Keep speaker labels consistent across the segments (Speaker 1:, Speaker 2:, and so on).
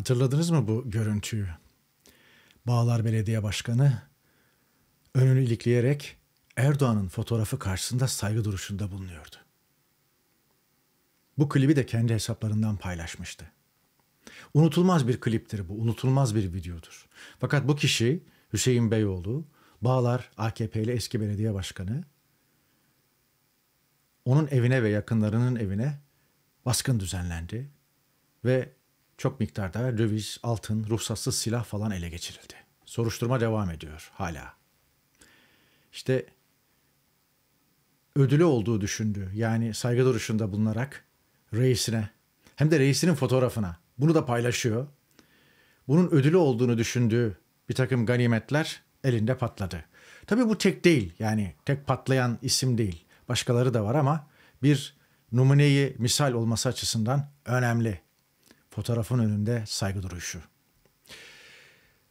Speaker 1: Hatırladınız mı bu görüntüyü? Bağlar Belediye Başkanı önünü ilikleyerek Erdoğan'ın fotoğrafı karşısında saygı duruşunda bulunuyordu. Bu klibi de kendi hesaplarından paylaşmıştı. Unutulmaz bir kliptir bu, unutulmaz bir videodur. Fakat bu kişi Hüseyin Beyoğlu, Bağlar AKP'li eski belediye başkanı, onun evine ve yakınlarının evine baskın düzenlendi ve çok miktarda döviz, altın, ruhsatsız silah falan ele geçirildi. Soruşturma devam ediyor hala. İşte ödülü olduğu düşündü. Yani saygı duruşunda bulunarak reisine hem de reisinin fotoğrafına bunu da paylaşıyor. Bunun ödülü olduğunu düşündüğü bir takım ganimetler elinde patladı. Tabii bu tek değil yani tek patlayan isim değil. Başkaları da var ama bir numuneyi misal olması açısından önemli fotoğrafın önünde saygı duruşu.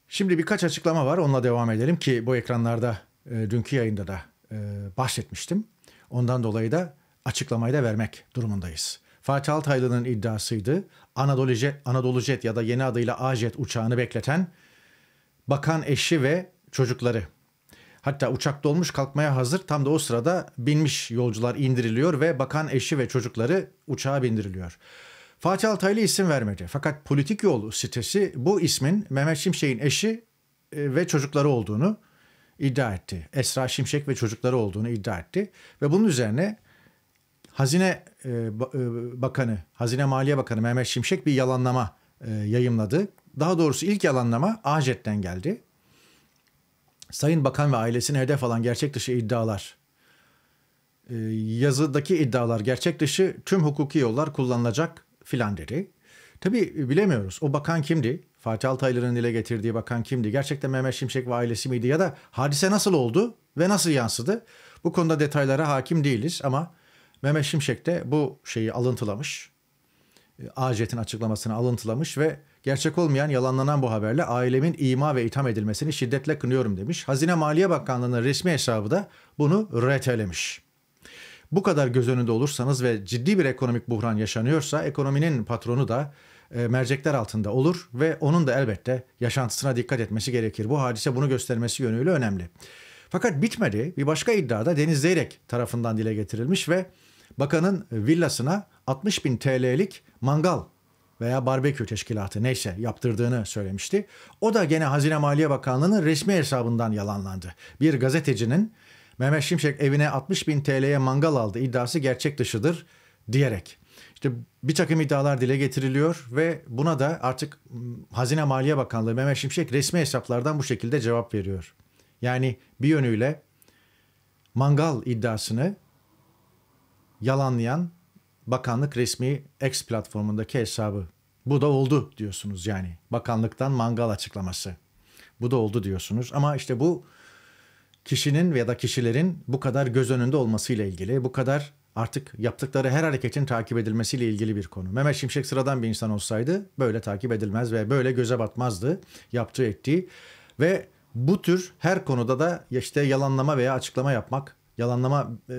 Speaker 1: Şimdi birkaç açıklama var onunla devam edelim ki bu ekranlarda e, dünkü yayında da e, bahsetmiştim. Ondan dolayı da açıklamayı da vermek durumundayız. Fatih Altaylı'nın iddiasıydı. Anadolu Jet, Anadolu Jet ya da yeni adıyla Ajet uçağını bekleten bakan eşi ve çocukları. Hatta uçak dolmuş kalkmaya hazır tam da o sırada binmiş yolcular indiriliyor ve bakan eşi ve çocukları uçağa bindiriliyor. Fatih Altaylı isim vermedi. Fakat Politik Yol sitesi bu ismin Mehmet Şimşek'in eşi e, ve çocukları olduğunu iddia etti. Esra Şimşek ve çocukları olduğunu iddia etti. Ve bunun üzerine Hazine e, e, Bakanı, Hazine Maliye Bakanı Mehmet Şimşek bir yalanlama yayımladı. Daha doğrusu ilk yalanlama Acet'ten geldi. Sayın Bakan ve ailesine hedef alan gerçek dışı iddialar yazıdaki iddialar gerçek dışı tüm hukuki yollar kullanılacak filan dedi. Tabii e, bilemiyoruz. O bakan kimdi? Fatih Altaylı'nın dile getirdiği bakan kimdi? Gerçekten Mehmet Şimşek ve ailesi miydi? Ya da hadise nasıl oldu ve nasıl yansıdı? Bu konuda detaylara hakim değiliz ama Mehmet Şimşek de bu şeyi alıntılamış. E, Acet'in açıklamasını alıntılamış ve gerçek olmayan yalanlanan bu haberle ailemin ima ve itham edilmesini şiddetle kınıyorum demiş. Hazine Maliye Bakanlığı'nın resmi hesabı da bunu retelemiş bu kadar göz önünde olursanız ve ciddi bir ekonomik buhran yaşanıyorsa ekonominin patronu da e, mercekler altında olur ve onun da elbette yaşantısına dikkat etmesi gerekir. Bu hadise bunu göstermesi yönüyle önemli. Fakat bitmedi. Bir başka iddia da Deniz Zeyrek tarafından dile getirilmiş ve bakanın villasına 60 bin TL'lik mangal veya barbekü teşkilatı neyse yaptırdığını söylemişti. O da gene Hazine Maliye Bakanlığı'nın resmi hesabından yalanlandı. Bir gazetecinin Mehmet Şimşek evine 60 bin TL'ye mangal aldı iddiası gerçek dışıdır diyerek. İşte bir takım iddialar dile getiriliyor ve buna da artık Hazine Maliye Bakanlığı Mehmet Şimşek resmi hesaplardan bu şekilde cevap veriyor. Yani bir yönüyle mangal iddiasını yalanlayan bakanlık resmi X platformundaki hesabı. Bu da oldu diyorsunuz yani. Bakanlıktan mangal açıklaması. Bu da oldu diyorsunuz ama işte bu kişinin veya da kişilerin bu kadar göz önünde olmasıyla ilgili, bu kadar artık yaptıkları her hareketin takip edilmesiyle ilgili bir konu. Mehmet Şimşek sıradan bir insan olsaydı böyle takip edilmez ve böyle göze batmazdı yaptığı ettiği. Ve bu tür her konuda da işte yalanlama veya açıklama yapmak, yalanlama e,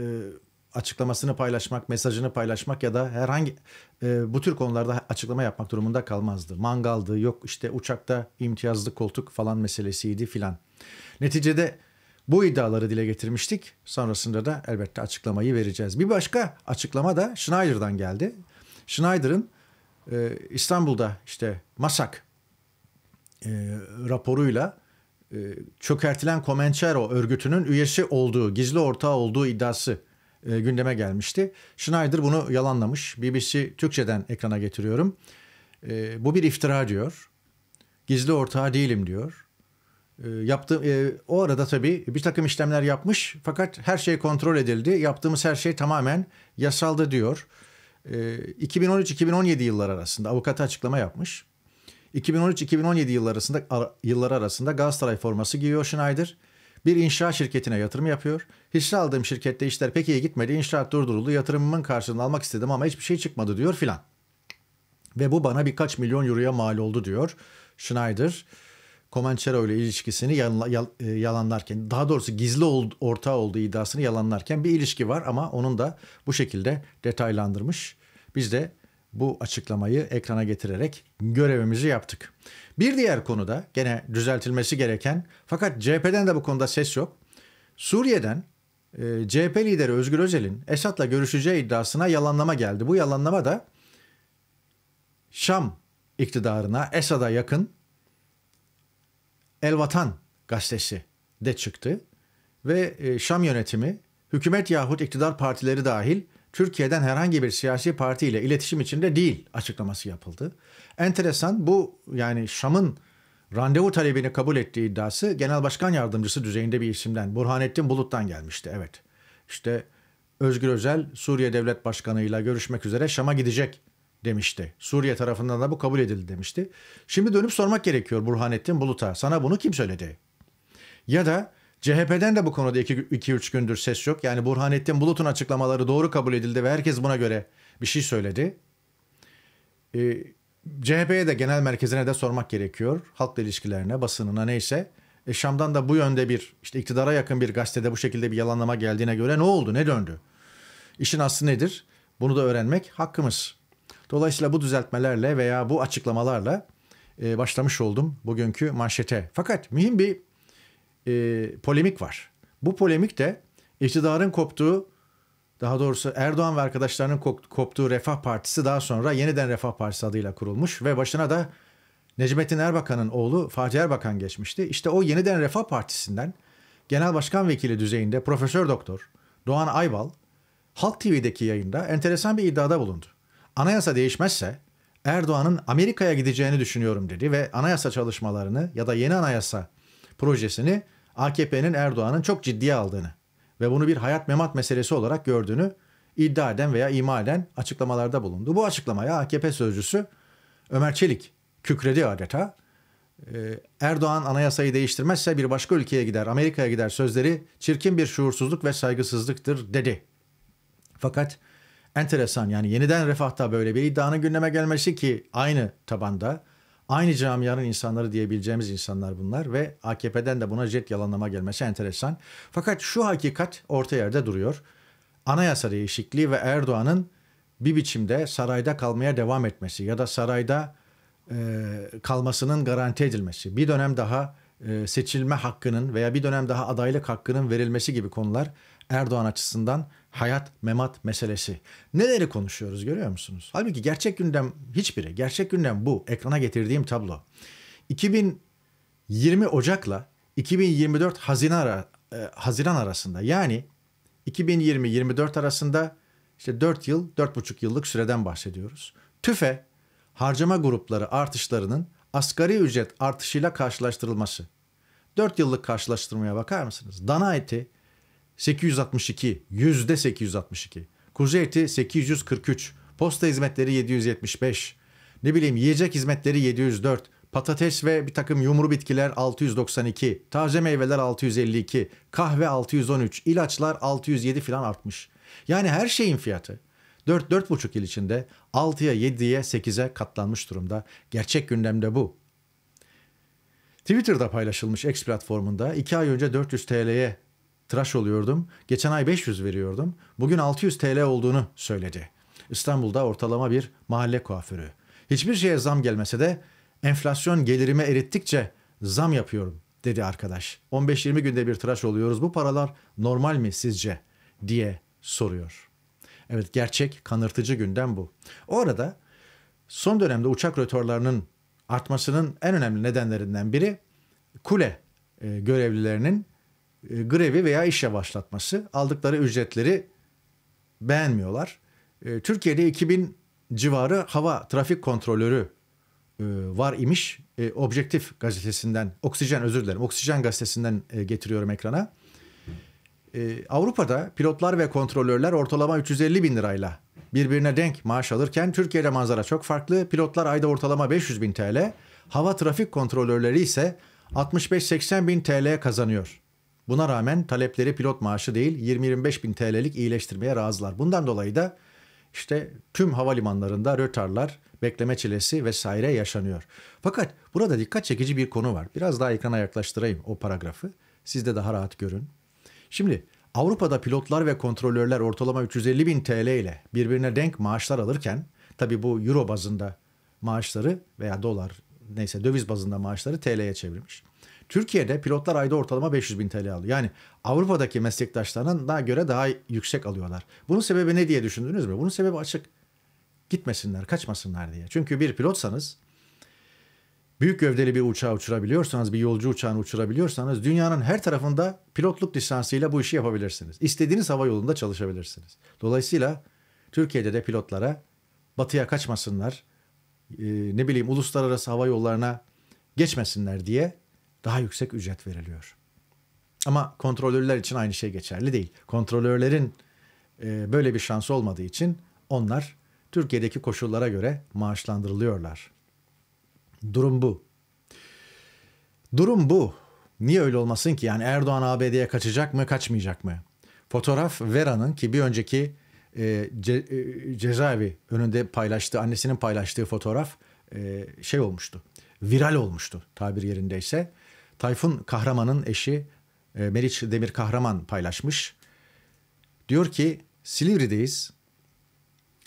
Speaker 1: açıklamasını paylaşmak, mesajını paylaşmak ya da herhangi e, bu tür konularda açıklama yapmak durumunda kalmazdı. Mangaldı, yok işte uçakta imtiyazlı koltuk falan meselesiydi filan. Neticede bu iddiaları dile getirmiştik. Sonrasında da elbette açıklamayı vereceğiz. Bir başka açıklama da Schneider'dan geldi. Schneider'ın e, İstanbul'da işte Masak e, raporuyla e, çökertilen Comanchero örgütünün üyesi olduğu, gizli ortağı olduğu iddiası e, gündeme gelmişti. Schneider bunu yalanlamış. BBC Türkçe'den ekrana getiriyorum. E, bu bir iftira diyor. Gizli ortağı değilim diyor. E, Yaptığım, e, o arada tabii bir takım işlemler yapmış fakat her şey kontrol edildi. Yaptığımız her şey tamamen yasalda diyor. E, 2013-2017 yıllar arasında avukatı açıklama yapmış. 2013-2017 yıllar arasında, yıllar arasında Galatasaray forması giyiyor Schneider. Bir inşaat şirketine yatırım yapıyor. Hisse aldığım şirkette işler pek iyi gitmedi. İnşaat durduruldu. Yatırımımın karşılığını almak istedim ama hiçbir şey çıkmadı diyor filan. Ve bu bana birkaç milyon euroya mal oldu diyor Schneider. Comanchero ile ilişkisini e, yalanlarken daha doğrusu gizli ortağı olduğu iddiasını yalanlarken bir ilişki var ama onun da bu şekilde detaylandırmış. Biz de bu açıklamayı ekrana getirerek görevimizi yaptık. Bir diğer konuda gene düzeltilmesi gereken fakat CHP'den de bu konuda ses yok. Suriye'den e, CHP lideri Özgür Özel'in Esad'la görüşeceği iddiasına yalanlama geldi. Bu yalanlama da Şam iktidarına, Esad'a yakın El Vatan gazetesi de çıktı ve e, Şam yönetimi hükümet yahut iktidar partileri dahil Türkiye'den herhangi bir siyasi parti ile iletişim içinde değil açıklaması yapıldı. Enteresan bu yani Şam'ın randevu talebini kabul ettiği iddiası genel başkan yardımcısı düzeyinde bir isimden Burhanettin Bulut'tan gelmişti. Evet işte Özgür Özel Suriye Devlet Başkanı ile görüşmek üzere Şam'a gidecek demişti. Suriye tarafından da bu kabul edildi demişti. Şimdi dönüp sormak gerekiyor Burhanettin Bulut'a. Sana bunu kim söyledi? Ya da CHP'den de bu konuda 2-3 gündür ses yok. Yani Burhanettin Bulut'un açıklamaları doğru kabul edildi ve herkes buna göre bir şey söyledi. Ee, CHP'ye de genel merkezine de sormak gerekiyor. Halkla ilişkilerine, basınına neyse. E, Şam'dan da bu yönde bir işte iktidara yakın bir gazetede bu şekilde bir yalanlama geldiğine göre ne oldu, ne döndü? İşin aslı nedir? Bunu da öğrenmek hakkımız. Dolayısıyla bu düzeltmelerle veya bu açıklamalarla e, başlamış oldum bugünkü manşete. Fakat mühim bir e, polemik var. Bu polemik de iktidarın koptuğu daha doğrusu Erdoğan ve arkadaşlarının koptuğu Refah Partisi daha sonra yeniden Refah Partisi adıyla kurulmuş ve başına da Necmettin Erbakan'ın oğlu Fatih Erbakan geçmişti. İşte o yeniden Refah Partisi'nden genel başkan vekili düzeyinde Profesör Doktor Doğan Ayval Halk TV'deki yayında enteresan bir iddiada bulundu anayasa değişmezse Erdoğan'ın Amerika'ya gideceğini düşünüyorum dedi ve anayasa çalışmalarını ya da yeni anayasa projesini AKP'nin Erdoğan'ın çok ciddiye aldığını ve bunu bir hayat memat meselesi olarak gördüğünü iddia eden veya ima eden açıklamalarda bulundu. Bu açıklamaya AKP sözcüsü Ömer Çelik kükredi adeta. Ee, Erdoğan anayasayı değiştirmezse bir başka ülkeye gider, Amerika'ya gider sözleri çirkin bir şuursuzluk ve saygısızlıktır dedi. Fakat enteresan yani yeniden refahta böyle bir iddianın gündeme gelmesi ki aynı tabanda aynı camianın insanları diyebileceğimiz insanlar bunlar ve AKP'den de buna jet yalanlama gelmesi enteresan. Fakat şu hakikat orta yerde duruyor. Anayasa değişikliği ve Erdoğan'ın bir biçimde sarayda kalmaya devam etmesi ya da sarayda e, kalmasının garanti edilmesi, bir dönem daha e, seçilme hakkının veya bir dönem daha adaylık hakkının verilmesi gibi konular Erdoğan açısından hayat memat meselesi. Neleri konuşuyoruz görüyor musunuz? Halbuki gerçek gündem hiçbiri. Gerçek gündem bu. Ekrana getirdiğim tablo. 2020 Ocak'la 2024 Haziran, ara, e, Haziran arasında yani 2020 2024 arasında işte 4 yıl, 4,5 yıllık süreden bahsediyoruz. TÜFE harcama grupları artışlarının asgari ücret artışıyla karşılaştırılması. 4 yıllık karşılaştırmaya bakar mısınız? Dana eti 862, yüzde 862. Kuzu eti 843, posta hizmetleri 775. Ne bileyim yiyecek hizmetleri 704, patates ve bir takım yumru bitkiler 692, taze meyveler 652, kahve 613, ilaçlar 607 filan artmış. Yani her şeyin fiyatı 4-4,5 yıl içinde 6'ya 7'ye 8'e katlanmış durumda. Gerçek gündemde bu. Twitter'da paylaşılmış X platformunda 2 ay önce 400 TL'ye tıraş oluyordum. Geçen ay 500 veriyordum. Bugün 600 TL olduğunu söyledi. İstanbul'da ortalama bir mahalle kuaförü. Hiçbir şeye zam gelmese de enflasyon gelirime erittikçe zam yapıyorum dedi arkadaş. 15-20 günde bir tıraş oluyoruz. Bu paralar normal mi sizce diye soruyor. Evet gerçek kanırtıcı gündem bu. O arada son dönemde uçak rötorlarının artmasının en önemli nedenlerinden biri kule e, görevlilerinin e, grevi veya işe başlatması. Aldıkları ücretleri beğenmiyorlar. E, Türkiye'de 2000 civarı hava trafik kontrolörü e, var imiş. Objektif gazetesinden, Oksijen özür dilerim, Oksijen gazetesinden getiriyorum ekrana. Avrupa'da pilotlar ve kontrolörler ortalama 350 bin lirayla birbirine denk maaş alırken Türkiye'de manzara çok farklı. Pilotlar ayda ortalama 500 bin TL, hava trafik kontrolörleri ise 65-80 bin TL kazanıyor. Buna rağmen talepleri pilot maaşı değil 20-25 bin TL'lik iyileştirmeye razılar. Bundan dolayı da işte tüm havalimanlarında rötarlar, bekleme çilesi vesaire yaşanıyor. Fakat burada dikkat çekici bir konu var. Biraz daha ekrana yaklaştırayım o paragrafı. Siz de daha rahat görün. Şimdi Avrupa'da pilotlar ve kontrolörler ortalama 350 bin TL ile birbirine denk maaşlar alırken, tabi bu euro bazında maaşları veya dolar neyse döviz bazında maaşları TL'ye çevirmiş. Türkiye'de pilotlar ayda ortalama 500 bin TL alıyor. Yani Avrupa'daki meslektaşlarının daha göre daha yüksek alıyorlar. Bunun sebebi ne diye düşündünüz mü? Bunun sebebi açık. Gitmesinler, kaçmasınlar diye. Çünkü bir pilotsanız büyük gövdeli bir uçağı uçurabiliyorsanız, bir yolcu uçağını uçurabiliyorsanız dünyanın her tarafında pilotluk lisansıyla bu işi yapabilirsiniz. İstediğiniz hava yolunda çalışabilirsiniz. Dolayısıyla Türkiye'de de pilotlara batıya kaçmasınlar, ne bileyim uluslararası hava yollarına geçmesinler diye daha yüksek ücret veriliyor. Ama kontrolörler için aynı şey geçerli değil. Kontrolörlerin e, böyle bir şansı olmadığı için onlar Türkiye'deki koşullara göre maaşlandırılıyorlar. Durum bu. Durum bu. Niye öyle olmasın ki? Yani Erdoğan ABD'ye kaçacak mı, kaçmayacak mı? Fotoğraf Vera'nın ki bir önceki e, ce, e, cezaevi önünde paylaştığı, annesinin paylaştığı fotoğraf e, şey olmuştu. Viral olmuştu tabir yerindeyse. Tayfun Kahraman'ın eşi e, Meriç Demir Kahraman paylaşmış. Diyor ki Silivri'deyiz.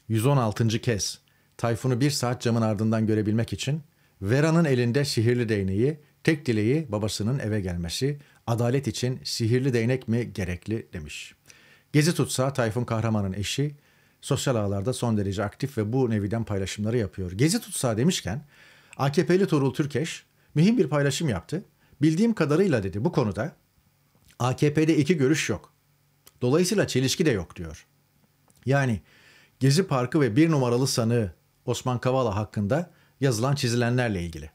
Speaker 1: 116. kez Tayfun'u bir saat camın ardından görebilmek için Vera'nın elinde sihirli değneği, tek dileği babasının eve gelmesi, adalet için sihirli değnek mi gerekli demiş. Gezi tutsa Tayfun Kahraman'ın eşi sosyal ağlarda son derece aktif ve bu neviden paylaşımları yapıyor. Gezi tutsa demişken AKP'li Torul Türkeş mühim bir paylaşım yaptı. Bildiğim kadarıyla dedi bu konuda AKP'de iki görüş yok. Dolayısıyla çelişki de yok diyor. Yani Gezi Parkı ve bir numaralı sanığı Osman Kavala hakkında yazılan çizilenlerle ilgili.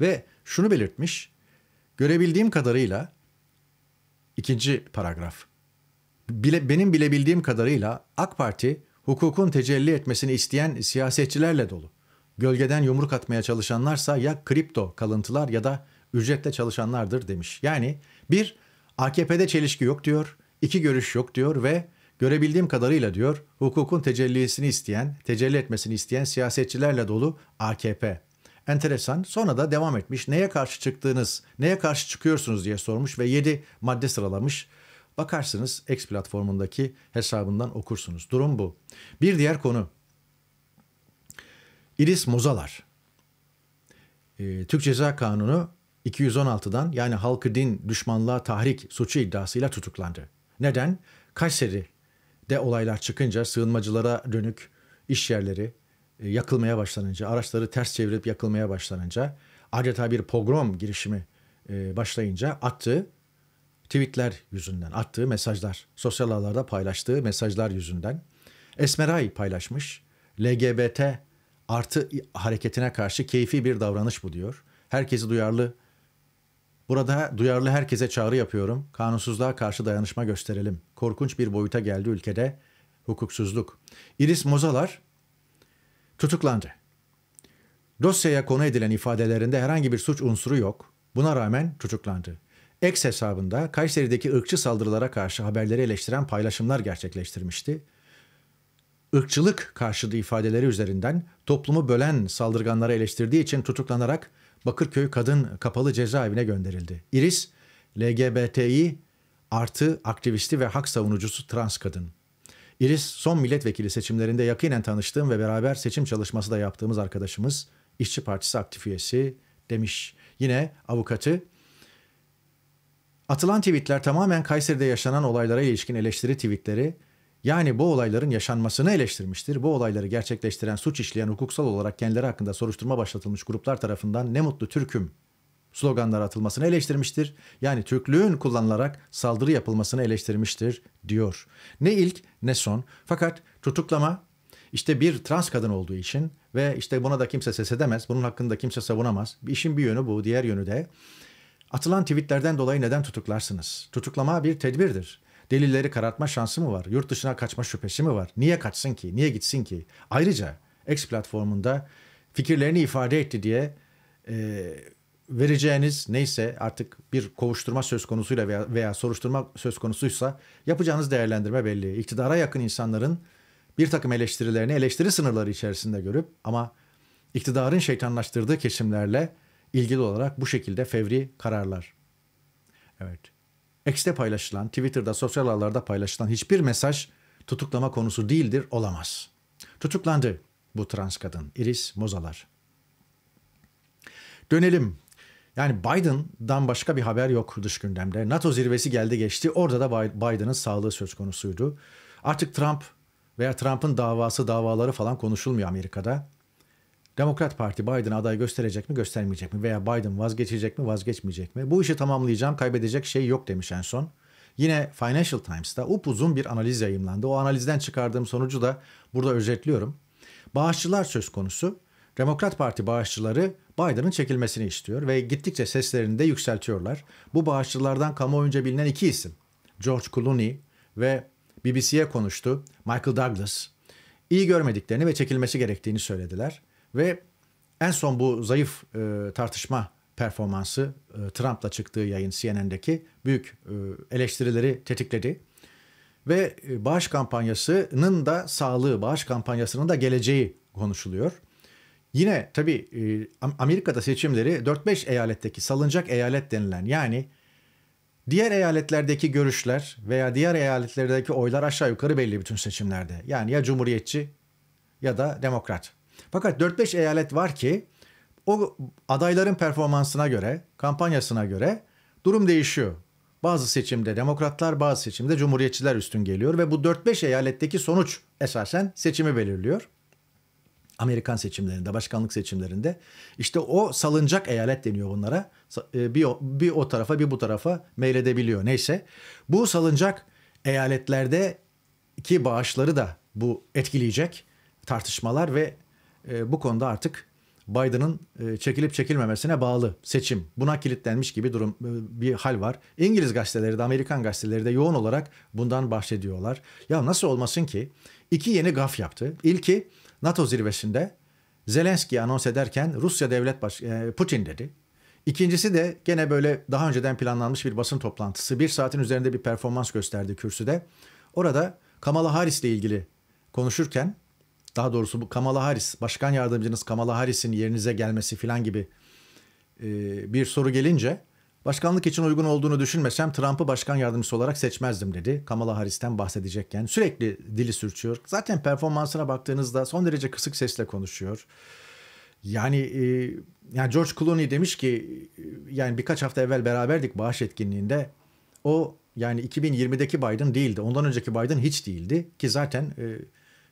Speaker 1: Ve şunu belirtmiş, görebildiğim kadarıyla ikinci paragraf. Bile, benim bilebildiğim kadarıyla AK Parti hukukun tecelli etmesini isteyen siyasetçilerle dolu. Gölgeden yumruk atmaya çalışanlarsa ya kripto kalıntılar ya da ücretle çalışanlardır demiş. Yani bir AKP'de çelişki yok diyor, iki görüş yok diyor ve görebildiğim kadarıyla diyor hukukun tecellisini isteyen, tecelli etmesini isteyen siyasetçilerle dolu AKP. Enteresan. Sonra da devam etmiş. Neye karşı çıktığınız, neye karşı çıkıyorsunuz diye sormuş ve 7 madde sıralamış. Bakarsınız X platformundaki hesabından okursunuz. Durum bu. Bir diğer konu. İris Mozalar. Ee, Türk Ceza Kanunu 216'dan yani halkı din düşmanlığa tahrik suçu iddiasıyla tutuklandı. Neden? de olaylar çıkınca sığınmacılara dönük iş yerleri e, yakılmaya başlanınca, araçları ters çevirip yakılmaya başlanınca adeta bir pogrom girişimi e, başlayınca attığı tweetler yüzünden, attığı mesajlar, sosyal ağlarda paylaştığı mesajlar yüzünden Esmeray paylaşmış. LGBT artı hareketine karşı keyfi bir davranış bu diyor. Herkesi duyarlı Burada duyarlı herkese çağrı yapıyorum. Kanunsuzluğa karşı dayanışma gösterelim. Korkunç bir boyuta geldi ülkede hukuksuzluk. Iris Mozalar tutuklandı. Dosyaya konu edilen ifadelerinde herhangi bir suç unsuru yok. Buna rağmen tutuklandı. X hesabında Kayseri'deki ırkçı saldırılara karşı haberleri eleştiren paylaşımlar gerçekleştirmişti. Irkçılık karşıtı ifadeleri üzerinden toplumu bölen saldırganları eleştirdiği için tutuklanarak Bakırköy Kadın Kapalı Cezaevine gönderildi. Iris, LGBTİ artı aktivisti ve hak savunucusu trans kadın. Iris son milletvekili seçimlerinde yakinen tanıştığım ve beraber seçim çalışması da yaptığımız arkadaşımız, İşçi Partisi aktif üyesi demiş. Yine avukatı Atılan tweetler tamamen Kayseri'de yaşanan olaylara ilişkin eleştiri tweetleri yani bu olayların yaşanmasını eleştirmiştir. Bu olayları gerçekleştiren, suç işleyen, hukuksal olarak kendileri hakkında soruşturma başlatılmış gruplar tarafından ne mutlu Türk'üm sloganlar atılmasını eleştirmiştir. Yani Türklüğün kullanılarak saldırı yapılmasını eleştirmiştir diyor. Ne ilk ne son. Fakat tutuklama işte bir trans kadın olduğu için ve işte buna da kimse ses edemez, bunun hakkında kimse savunamaz. İşin bir yönü bu, diğer yönü de atılan tweetlerden dolayı neden tutuklarsınız? Tutuklama bir tedbirdir delilleri karartma şansı mı var? Yurt dışına kaçma şüphesi mi var? Niye kaçsın ki? Niye gitsin ki? Ayrıca X platformunda fikirlerini ifade etti diye e, vereceğiniz neyse artık bir kovuşturma söz konusuyla veya, veya soruşturma söz konusuysa yapacağınız değerlendirme belli. İktidara yakın insanların bir takım eleştirilerini eleştiri sınırları içerisinde görüp ama iktidarın şeytanlaştırdığı kesimlerle ilgili olarak bu şekilde fevri kararlar. Evet. X'te paylaşılan, Twitter'da, sosyal ağlarda paylaşılan hiçbir mesaj tutuklama konusu değildir, olamaz. Tutuklandı bu trans kadın Iris Mozalar. Dönelim. Yani Biden'dan başka bir haber yok dış gündemde. NATO zirvesi geldi geçti. Orada da Biden'ın sağlığı söz konusuydu. Artık Trump veya Trump'ın davası, davaları falan konuşulmuyor Amerika'da. Demokrat Parti Biden aday gösterecek mi göstermeyecek mi veya Biden vazgeçecek mi vazgeçmeyecek mi? Bu işi tamamlayacağım kaybedecek şey yok demiş en son. Yine Financial Times'ta upuzun bir analiz yayımlandı. O analizden çıkardığım sonucu da burada özetliyorum. Bağışçılar söz konusu. Demokrat Parti bağışçıları Biden'ın çekilmesini istiyor ve gittikçe seslerini de yükseltiyorlar. Bu bağışçılardan kamuoyunca bilinen iki isim. George Clooney ve BBC'ye konuştu Michael Douglas. İyi görmediklerini ve çekilmesi gerektiğini söylediler. Ve en son bu zayıf e, tartışma performansı e, Trump'la çıktığı yayın CNN'deki büyük e, eleştirileri tetikledi. Ve e, bağış kampanyasının da sağlığı, bağış kampanyasının da geleceği konuşuluyor. Yine tabii e, Amerika'da seçimleri 4-5 eyaletteki salınacak eyalet denilen yani diğer eyaletlerdeki görüşler veya diğer eyaletlerdeki oylar aşağı yukarı belli bütün seçimlerde. Yani ya cumhuriyetçi ya da demokrat fakat 4-5 eyalet var ki o adayların performansına göre, kampanyasına göre durum değişiyor. Bazı seçimde demokratlar, bazı seçimde cumhuriyetçiler üstün geliyor ve bu 4-5 eyaletteki sonuç esasen seçimi belirliyor. Amerikan seçimlerinde, başkanlık seçimlerinde. işte o salıncak eyalet deniyor bunlara. E, bir o, bir o tarafa bir bu tarafa meyledebiliyor. Neyse bu salıncak eyaletlerdeki bağışları da bu etkileyecek tartışmalar ve e, bu konuda artık Biden'ın e, çekilip çekilmemesine bağlı seçim. Buna kilitlenmiş gibi durum e, bir hal var. İngiliz gazeteleri de Amerikan gazeteleri de yoğun olarak bundan bahsediyorlar. Ya nasıl olmasın ki? İki yeni gaf yaptı. İlki NATO zirvesinde Zelenski anons ederken Rusya devlet baş e, Putin dedi. İkincisi de gene böyle daha önceden planlanmış bir basın toplantısı. Bir saatin üzerinde bir performans gösterdi kürsüde. Orada Kamala Harris ile ilgili konuşurken daha doğrusu bu Kamala Harris, başkan yardımcınız Kamala Harris'in yerinize gelmesi filan gibi e, bir soru gelince başkanlık için uygun olduğunu düşünmesem Trump'ı başkan yardımcısı olarak seçmezdim dedi. Kamala Harris'ten bahsedecekken sürekli dili sürçüyor. Zaten performansına baktığınızda son derece kısık sesle konuşuyor. Yani e, yani George Clooney demiş ki e, yani birkaç hafta evvel beraberdik bağış etkinliğinde. O yani 2020'deki Biden değildi. Ondan önceki Biden hiç değildi ki zaten e,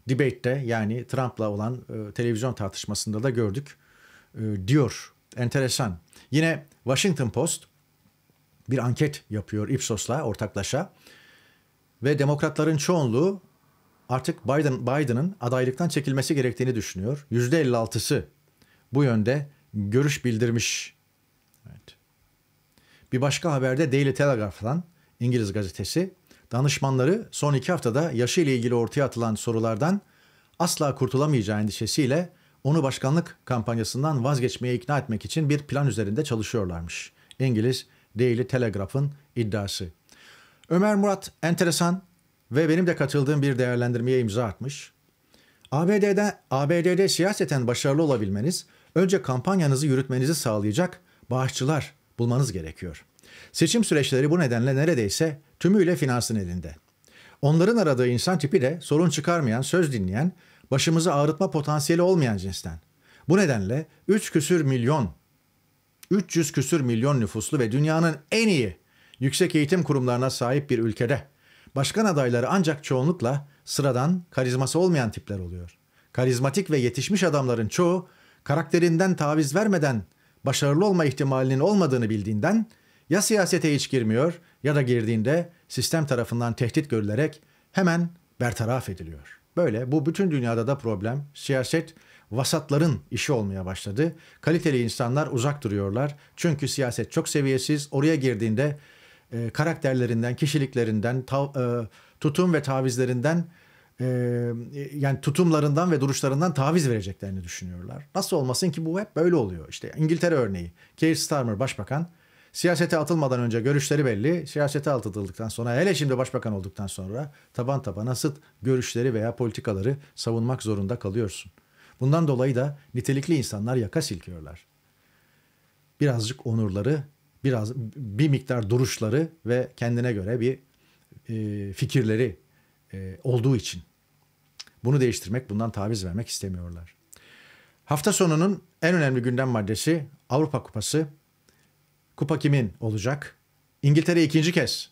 Speaker 1: debate'te yani Trump'la olan e, televizyon tartışmasında da gördük e, diyor. Enteresan. Yine Washington Post bir anket yapıyor Ipsos'la ortaklaşa ve demokratların çoğunluğu artık Biden Biden'ın adaylıktan çekilmesi gerektiğini düşünüyor. %56'sı bu yönde görüş bildirmiş. Evet. Bir başka haberde Daily Telegraph'tan İngiliz gazetesi danışmanları son iki haftada yaşı ile ilgili ortaya atılan sorulardan asla kurtulamayacağı endişesiyle onu başkanlık kampanyasından vazgeçmeye ikna etmek için bir plan üzerinde çalışıyorlarmış. İngiliz Daily Telegraph'ın iddiası. Ömer Murat enteresan ve benim de katıldığım bir değerlendirmeye imza atmış. ABD'de, ABD'de siyaseten başarılı olabilmeniz önce kampanyanızı yürütmenizi sağlayacak bağışçılar bulmanız gerekiyor. Seçim süreçleri bu nedenle neredeyse tümüyle finansın elinde. Onların aradığı insan tipi de sorun çıkarmayan, söz dinleyen, başımızı ağrıtma potansiyeli olmayan cinsten. Bu nedenle 3 küsür milyon, 300 küsür milyon nüfuslu ve dünyanın en iyi yüksek eğitim kurumlarına sahip bir ülkede başkan adayları ancak çoğunlukla sıradan, karizması olmayan tipler oluyor. Karizmatik ve yetişmiş adamların çoğu karakterinden taviz vermeden başarılı olma ihtimalinin olmadığını bildiğinden ya siyasete hiç girmiyor ya da girdiğinde sistem tarafından tehdit görülerek hemen bertaraf ediliyor. Böyle bu bütün dünyada da problem. Siyaset vasatların işi olmaya başladı. Kaliteli insanlar uzak duruyorlar. Çünkü siyaset çok seviyesiz. Oraya girdiğinde e, karakterlerinden, kişiliklerinden, tav, e, tutum ve tavizlerinden e, yani tutumlarından ve duruşlarından taviz vereceklerini düşünüyorlar. Nasıl olmasın ki bu hep böyle oluyor. İşte İngiltere örneği. Keir Starmer başbakan Siyasete atılmadan önce görüşleri belli. Siyasete atıldıktan sonra hele şimdi başbakan olduktan sonra taban tabana nasıl görüşleri veya politikaları savunmak zorunda kalıyorsun. Bundan dolayı da nitelikli insanlar yaka silkiyorlar. Birazcık onurları, biraz bir miktar duruşları ve kendine göre bir e, fikirleri e, olduğu için bunu değiştirmek, bundan taviz vermek istemiyorlar. Hafta sonunun en önemli gündem maddesi Avrupa Kupası kupa kimin olacak? İngiltere ikinci kez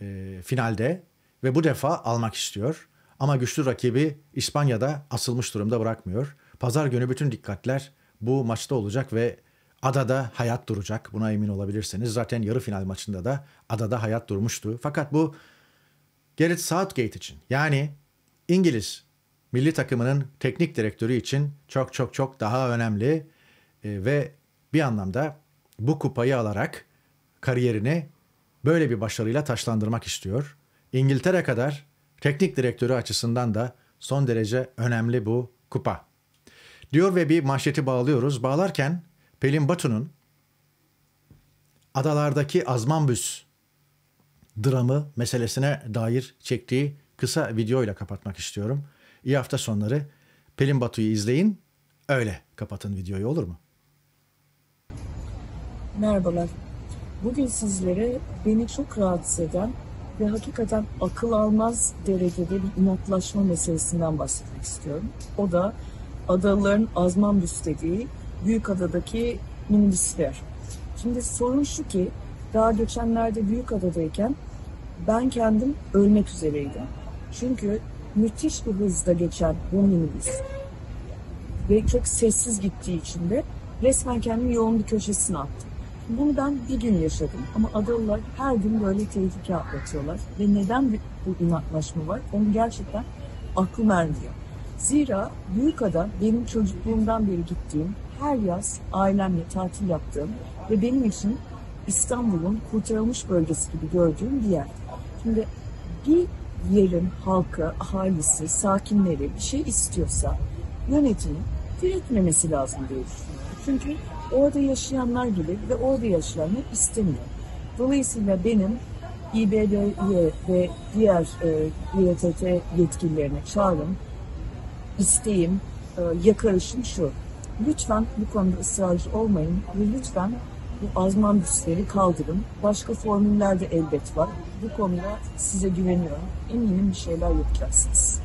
Speaker 1: e, finalde ve bu defa almak istiyor. Ama güçlü rakibi İspanya'da asılmış durumda bırakmıyor. Pazar günü bütün dikkatler bu maçta olacak ve adada hayat duracak. Buna emin olabilirsiniz. Zaten yarı final maçında da adada hayat durmuştu. Fakat bu Gareth Southgate için yani İngiliz milli takımının teknik direktörü için çok çok çok daha önemli e, ve bir anlamda bu kupayı alarak kariyerini böyle bir başarıyla taşlandırmak istiyor. İngiltere kadar teknik direktörü açısından da son derece önemli bu kupa. Diyor ve bir manşeti bağlıyoruz. Bağlarken Pelin Batu'nun adalardaki Azmanbüs dramı meselesine dair çektiği kısa videoyla kapatmak istiyorum. İyi hafta sonları. Pelin Batu'yu izleyin. Öyle kapatın videoyu olur mu?
Speaker 2: Merhabalar. Bugün sizlere beni çok rahatsız eden ve hakikaten akıl almaz derecede bir inatlaşma meselesinden bahsetmek istiyorum. O da adaların azman büstediği adadaki minibüsler. Şimdi sorun şu ki daha geçenlerde adadayken ben kendim ölmek üzereydim. Çünkü müthiş bir hızda geçen bu minibüs ve çok sessiz gittiği için de resmen kendimi yoğun bir köşesine attım. Bunu ben bir gün yaşadım ama adalılar her gün böyle tehlike atlatıyorlar. Ve neden bu inatlaşma var onu gerçekten aklım ermiyor. Zira Büyükada benim çocukluğumdan beri gittiğim, her yaz ailemle tatil yaptığım ve benim için İstanbul'un kurtarılmış bölgesi gibi gördüğüm bir yer. Şimdi bir yerin halkı, ahalisi, sakinleri bir şey istiyorsa yönetimin diretmemesi lazım diye düşünüyorum. Çünkü orada yaşayanlar gibi ve orada yaşayanlar istemiyor. Dolayısıyla benim İBB'ye ve diğer e, İETT yetkililerine çağrım, isteğim, e, yakarışım şu. Lütfen bu konuda ısrarcı olmayın ve lütfen bu azman güçleri kaldırın. Başka formüller de elbet var. Bu
Speaker 1: konuda size güveniyorum. Eminim bir şeyler yapacaksınız.